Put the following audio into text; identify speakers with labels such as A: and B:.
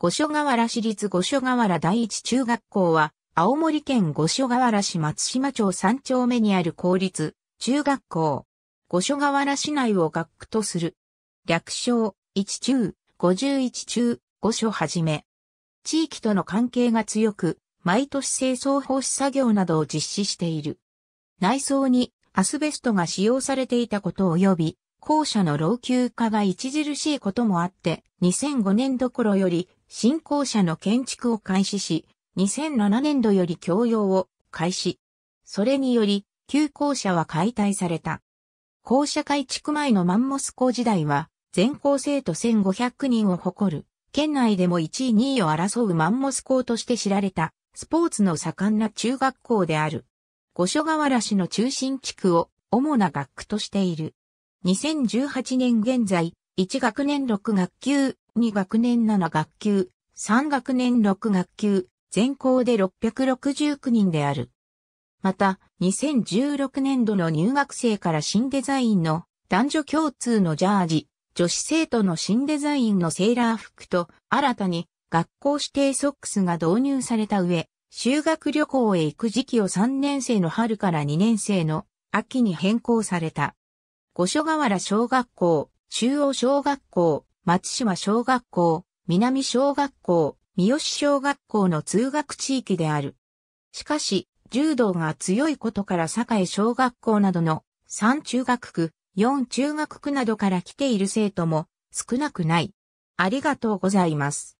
A: 五所川原市立五所川原第一中学校は、青森県五所川原市松島町三丁目にある公立、中学校。五所川原市内を学区とする。略称、一中、五十一中、五所はじめ。地域との関係が強く、毎年清掃奉仕作業などを実施している。内装にアスベストが使用されていたこと及び、校舎の老朽化が著しいこともあって、2005年どころより新校舎の建築を開始し、2007年度より教養を開始。それにより、旧校舎は解体された。校舎改築前のマンモス校時代は、全校生徒1500人を誇る、県内でも1位2位を争うマンモス校として知られた、スポーツの盛んな中学校である。五所川原市の中心地区を主な学区としている。2018年現在、1学年6学級2学年7学級、3学年6学級、全校で669人である。また、2016年度の入学生から新デザインの男女共通のジャージ、女子生徒の新デザインのセーラー服と新たに学校指定ソックスが導入された上、修学旅行へ行く時期を3年生の春から2年生の秋に変更された。五所川原小学校、中央小学校、松島小学校、南小学校、三好小学校の通学地域である。しかし、柔道が強いことから栄小学校などの3中学区、4中学区などから来ている生徒も少なくない。ありがとうございます。